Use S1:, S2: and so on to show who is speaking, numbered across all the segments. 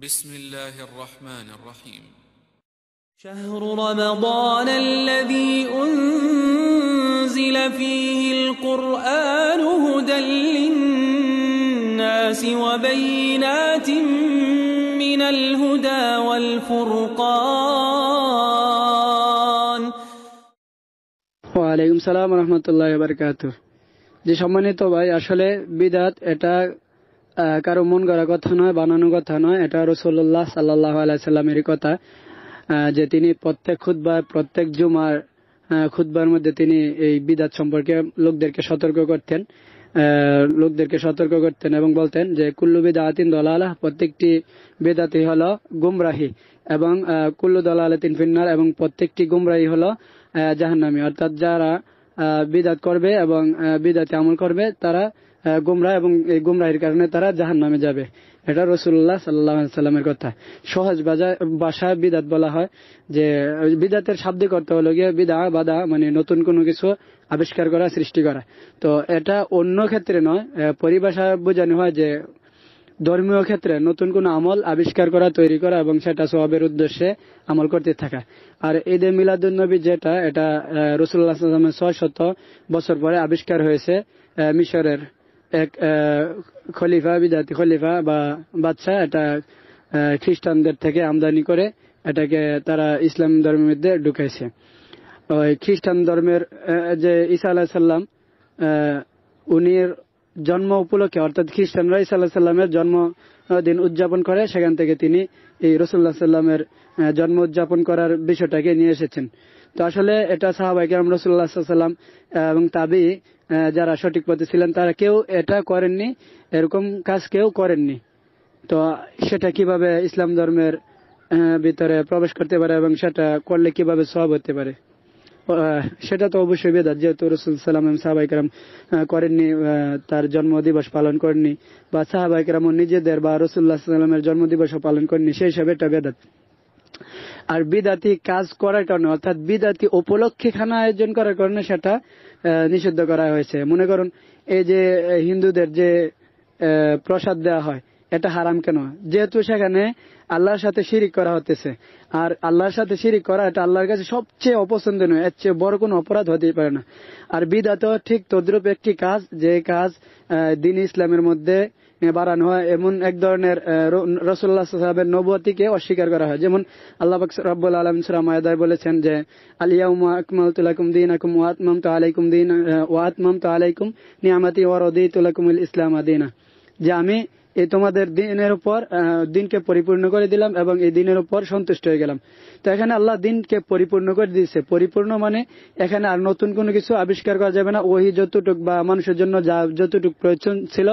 S1: بسم الله الرحمن الرحيم شهر رمضان الذي أنزل فيه القرآن هدى للناس وبينات من الهدى والفرقان وعليكم السلام ورحمة الله وبركاته جي شمانيتو بھائي اشلے بدات اتا কারো মন গড়া কথা নয় বানানো কথা নয় এটা রসোল্লাহ সাল্লাহ আলাইসাল্লামের কথা যে তিনি প্রত্যেক খুদ্া প্রত্যেক জুমার খুদ্বার মধ্যে তিনি এই বিদাত সম্পর্কে লোকদেরকে সতর্ক করতেন লোকদেরকে সতর্ক করতেন এবং বলতেন যে কুল্লু বিদাহাতিন দলালা প্রত্যেকটি বেদাতি হল গুমরাহি এবং কুল্লু দলালা তিন ফিন্নার এবং প্রত্যেকটি গুমরাহি হল জাহান্নামি অর্থাৎ যারা বিদাত করবে এবং বিদাতি আমল করবে তারা গুমরা এবং এই গোমরাহের কারণে তারা জাহান নামে যাবে এটা রসুল্লাহ সাল্লাহ সাল্লামের কথা সহজ বাসায় বিদাত বলা হয় যে বিদাতের শাব্দিক করতে হলো গিয়ে বিদা বাদা মানে নতুন কোনো কিছু আবিষ্কার করা সৃষ্টি করা তো এটা অন্য ক্ষেত্রে নয় পরিভাষা বোঝানো হয় যে ধর্মীয় ক্ষেত্রে নতুন কোন আমল আবিষ্কার করা তৈরি করা এবং সেটা সবের উদ্দেশ্যে আমল করতে থাকা আর ঈদে মিলাদুলনবী যেটা এটা রসুল্লাহ ছয় শত বছর পরে আবিষ্কার হয়েছে মিশরের এক খলিফা বিদাতি খলিফা বা বাদশাহ এটা খ্রিস্টানদের থেকে আমদানি করে এটাকে তারা ইসলাম ধর্মের মধ্যে ঢুকাইছে ওই খ্রিস্টান ধর্মের যে ঈসা আলাহিসাল্লাম উনির জন্ম উপলক্ষে অর্থাৎ খ্রিস্টান সাল্লাহ সাল্লামের জন্মদিন উদযাপন করে সেখান থেকে তিনি এই রসুল্লাহ সাল্লামের জন্ম উদযাপন করার বিষয়টাকে নিয়ে এসেছেন তো আসলে এটা সাহাবাইকেরাম রসুল্লাহ সাল্লাম এবং তাবি যারা সঠিক পথে ছিলেন তারা কেউ এটা করেননি এরকম কাজ কেউ করেননি তো সেটা কিভাবে ইসলাম ধর্মের ভিতরে প্রবেশ করতে পারে এবং সেটা করলে কিভাবে সব হতে পারে সেটা তো অবশ্যই বেদাত যেহেতু রসুল সাল্লাম সাহাবাইকার করেননি তার জন্ম দিবস পালন করেননি বা সাহাবাইকার নিজেদের বা রসুল্লাহ সাল্লামের জন্ম দিবসও পালন করেননি সেই হিসাবে এটা বেদাত আর বিদাতি কাজ করার কারণে অর্থাৎ বিদাতি উপলক্ষে খানা আয়োজন করার কারণে সেটা নিষিদ্ধ করা হয়েছে মনে করুন এই যে হিন্দুদের যে প্রসাদ দেওয়া হয় এটা হারাম কেন যেহেতু সেখানে আল্লাহর সাথে শিরিক করা হতেছে আর আল্লাহর সাথে শিরিক করা এটা আল্লাহর কাছে সবচেয়ে অপছন্দনীয় এর চেয়ে বড় কোন অপরাধ হতেই পারে না আর তো ঠিক তদ্রুপ একটি কাজ যে কাজ দিন ইসলামের মধ্যে বাড়ানো হয় এমন এক ধরনের রসুল্লাহ সাহাবের নবতিকে অস্বীকার করা হয় যেমন আল্লাহ রাব্বুল আলম সুরামায়দার বলেছেন যে আলিয়া আকমাল তুলাকুম দিন আকুম ওয়াতমাম তো আলাইকুম দিন ওয়াতমাম তো আলাইকুম নিয়ামাতি ওয়ারদি তুলাকুমুল ইসলাম আদিনা যে আমি এই তোমাদের দিনের উপর দিনকে পরিপূর্ণ করে দিলাম এবং এই দিনের উপর সন্তুষ্ট হয়ে গেলাম তো এখানে আল্লাহ দিনকে পরিপূর্ণ করে দিয়েছে পরিপূর্ণ মানে এখানে আর নতুন কোনো কিছু আবিষ্কার করা যাবে না ওই যতটুক বা মানুষের জন্য যা যতটুক প্রয়োজন ছিল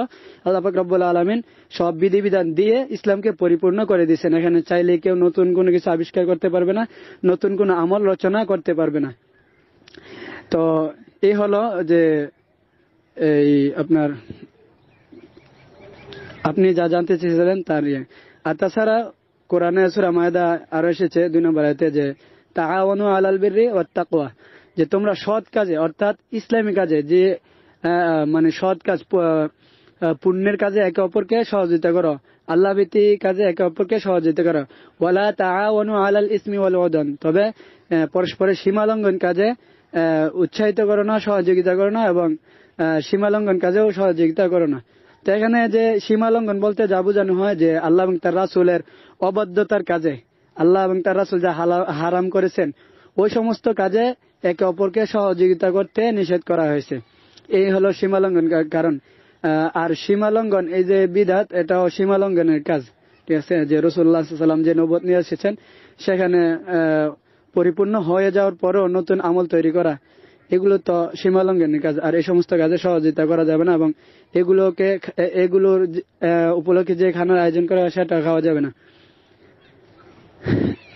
S1: আল্লাহ রব্বুল আলমিন সব বিধিবিধান দিয়ে ইসলামকে পরিপূর্ণ করে দিয়েছেন এখানে চাইলে কেউ নতুন কোনো কিছু আবিষ্কার করতে পারবে না নতুন কোনো আমল রচনা করতে পারবে না তো এই হলো যে এই আপনার আপনি যা জানতে চেয়েছিলেন তার ইয়ে আর তাছাড়া কোরআনে সুরা মায়দা আরো এসেছে দুই নম্বর আয়তে যে তাহাওয়ানু আলাল বিরি ও তাকুয়া যে তোমরা সৎ কাজে অর্থাৎ ইসলামী কাজে যে মানে সৎ কাজ পুণ্যের কাজে একে অপরকে সহযোগিতা করো আল্লাহ ভীতি কাজে একে অপরকে সহযোগিতা করো ওয়ালা তাহাওয়ানু আলাল ইসমি ওয়াল ওদন তবে পরস্পরের সীমালঙ্ঘন কাজে উৎসাহিত করো না সহযোগিতা করো না এবং সীমালঙ্ঘন কাজেও সহযোগিতা করো না তো এখানে যে সীমা লঙ্ঘন বলতে যা বোঝানো হয় যে আল্লাহ এবং তার রাসুলের অবাধ্যতার কাজে আল্লাহ এবং তার রাসুল যা হারাম করেছেন ওই সমস্ত কাজে একে অপরকে সহযোগিতা করতে নিষেধ করা হয়েছে এই হলো সীমা লঙ্ঘন কারণ আর সীমা লঙ্ঘন এই যে বিধাত এটাও সীমা লঙ্ঘনের কাজ ঠিক আছে যে রসুল্লাহ সাল্লাম যে নবত নিয়ে এসেছেন সেখানে পরিপূর্ণ হয়ে যাওয়ার পরেও নতুন আমল তৈরি করা এগুলো তো সীমালঙ্ঘনের কাজ আর এই সমস্ত কাজে সহযোগিতা করা যাবে না এবং এগুলোকে এগুলোর উপলক্ষে যে খানার আয়োজন করা হয় সেটা খাওয়া যাবে না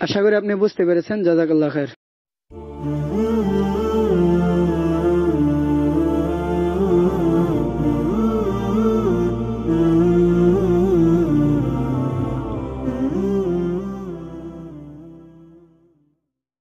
S1: আশা করি আপনি বুঝতে পেরেছেন জাজাকাল্লাহ খের